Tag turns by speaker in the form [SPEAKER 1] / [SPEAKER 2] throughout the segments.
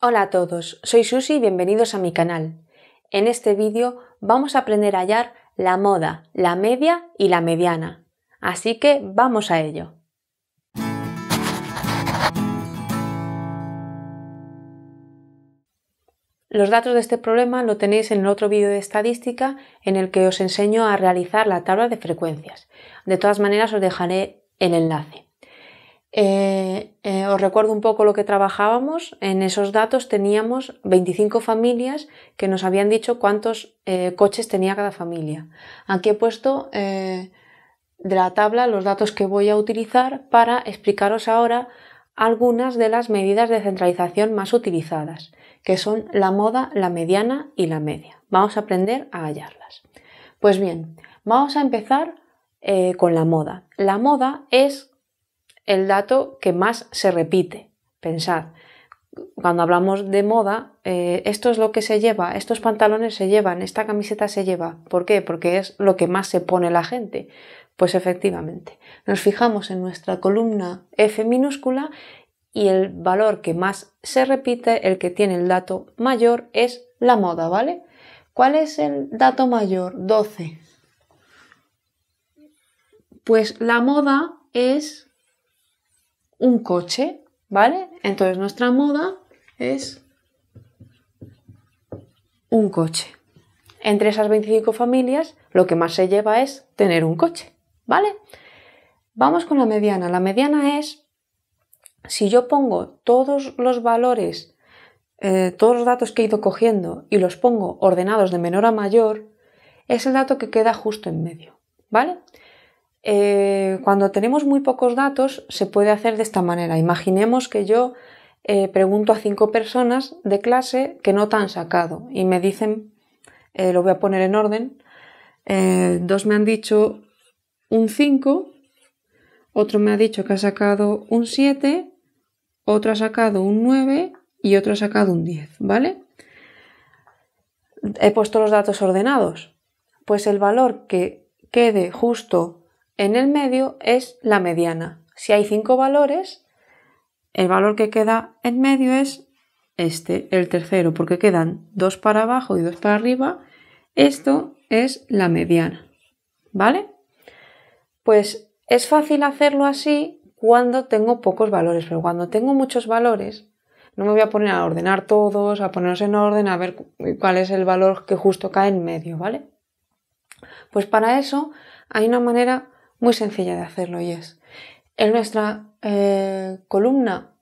[SPEAKER 1] Hola a todos, soy Susi y bienvenidos a mi canal. En este vídeo vamos a aprender a hallar la moda, la media y la mediana. Así que vamos a ello. Los datos de este problema lo tenéis en el otro vídeo de estadística en el que os enseño a realizar la tabla de frecuencias. De todas maneras os dejaré el enlace. Eh, eh, os recuerdo un poco lo que trabajábamos. En esos datos teníamos 25 familias que nos habían dicho cuántos eh, coches tenía cada familia. Aquí he puesto de la tabla los datos que voy a utilizar para explicaros ahora algunas de las medidas de centralización más utilizadas, que son la moda, la mediana y la media. Vamos a aprender a hallarlas. Pues bien, vamos a empezar con la moda. La moda es el dato que más se repite. Pensad, cuando hablamos de moda, eh, esto es lo que se lleva, estos pantalones se llevan, esta camiseta se lleva. ¿Por qué? Porque es lo que más se pone la gente. Pues efectivamente, nos fijamos en nuestra columna F minúscula y el valor que más se repite, el que tiene el dato mayor, es la moda, ¿vale? ¿Cuál es el dato mayor? 12. Pues la moda es un coche, ¿vale? Entonces nuestra moda es un coche. Entre esas 25 familias, lo que más se lleva es tener un coche, ¿vale? Vamos con la mediana. La mediana es, si yo pongo todos los valores, eh, todos los datos que he ido cogiendo y los pongo ordenados de menor a mayor, es el dato que queda justo en medio, ¿vale? Eh, cuando tenemos muy pocos datos se puede hacer de esta manera. Imaginemos que yo eh, pregunto a cinco personas de clase que no te han sacado y me dicen, eh, lo voy a poner en orden, dos me han dicho un 5, otro me ha dicho que ha sacado un 7, otro ha sacado un 9 y otro ha sacado un 10, ¿vale? He puesto los datos ordenados. Pues el valor que quede justo en el medio es la mediana. Si hay cinco valores, el valor que queda en medio es este, el tercero, porque quedan dos para abajo y dos para arriba. Esto es la mediana. ¿Vale? Pues es fácil hacerlo así cuando tengo pocos valores, pero cuando tengo muchos valores, no me voy a poner a ordenar todos, a ponerlos en orden, a ver cuál es el valor que justo cae en medio, ¿vale? Pues para eso hay una manera muy sencilla de hacerlo y es en nuestra eh, columna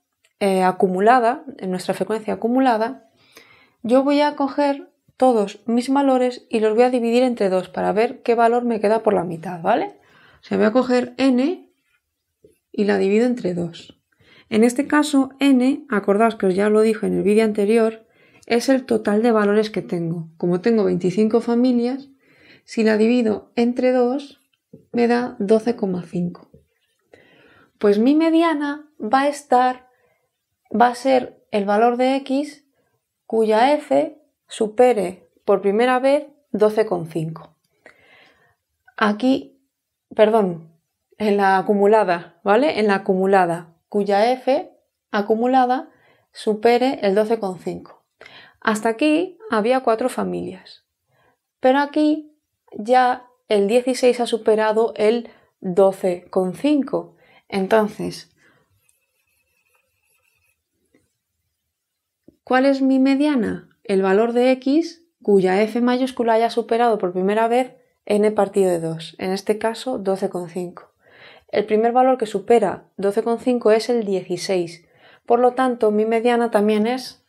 [SPEAKER 1] eh, acumulada, en nuestra frecuencia acumulada, yo voy a coger todos mis valores y los voy a dividir entre dos para ver qué valor me queda por la mitad, ¿vale? O sea, voy a coger n y la divido entre dos. En este caso, n, acordaos que os ya lo dije en el vídeo anterior, es el total de valores que tengo. Como tengo 25 familias, si la divido entre dos, me da 12,5. Pues mi mediana va a estar, va a ser el valor de x cuya f supere por primera vez 12,5. Aquí, perdón, en la acumulada, ¿vale? En la acumulada, cuya f acumulada supere el 12,5. Hasta aquí había cuatro familias, pero aquí ya el 16 ha superado el 12,5. Entonces, ¿cuál es mi mediana? El valor de x cuya f mayúscula haya superado por primera vez n partido de 2, en este caso 12,5. El primer valor que supera 12,5 es el 16. Por lo tanto, mi mediana también es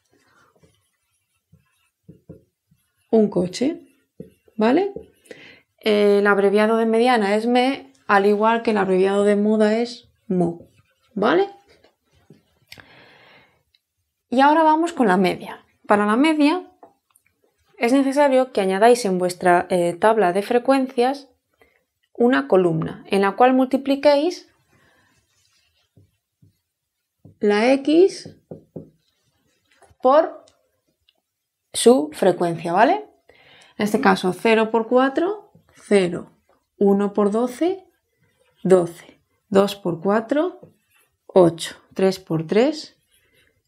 [SPEAKER 1] un coche. ¿Vale? el abreviado de mediana es me, al igual que el abreviado de muda es mu, ¿vale? Y ahora vamos con la media. Para la media es necesario que añadáis en vuestra eh, tabla de frecuencias una columna en la cual multipliquéis la X por su frecuencia, ¿vale? En este caso 0 por 4 0. 1 por 12, 12. 2 por 4, 8. 3 por 3,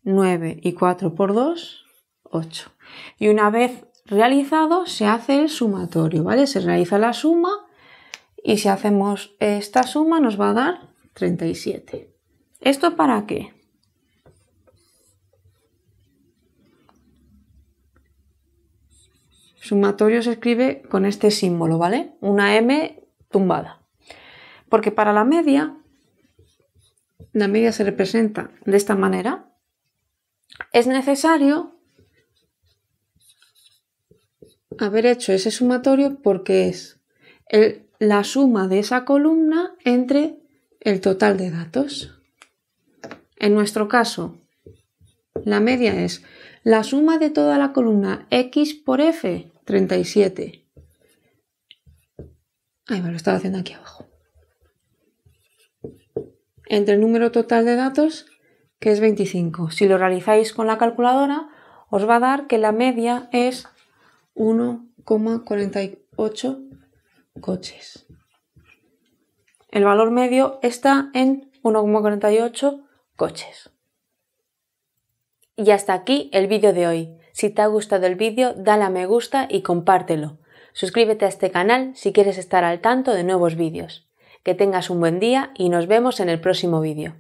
[SPEAKER 1] 9. Y 4 por 2, 8. Y una vez realizado, se hace el sumatorio, ¿vale? Se realiza la suma y si hacemos esta suma nos va a dar 37. ¿Esto para qué? Sumatorio se escribe con este símbolo, ¿vale? Una M tumbada. Porque para la media, la media se representa de esta manera, es necesario haber hecho ese sumatorio porque es la suma de esa columna entre el total de datos. En nuestro caso, la media es la suma de toda la columna X por F, 37. Ahí me lo estaba haciendo aquí abajo. Entre el número total de datos, que es 25. Si lo realizáis con la calculadora, os va a dar que la media es 1,48 coches. El valor medio está en 1,48 coches. Y hasta aquí el vídeo de hoy. Si te ha gustado el vídeo, dale a me gusta y compártelo. Suscríbete a este canal si quieres estar al tanto de nuevos vídeos. Que tengas un buen día y nos vemos en el próximo vídeo.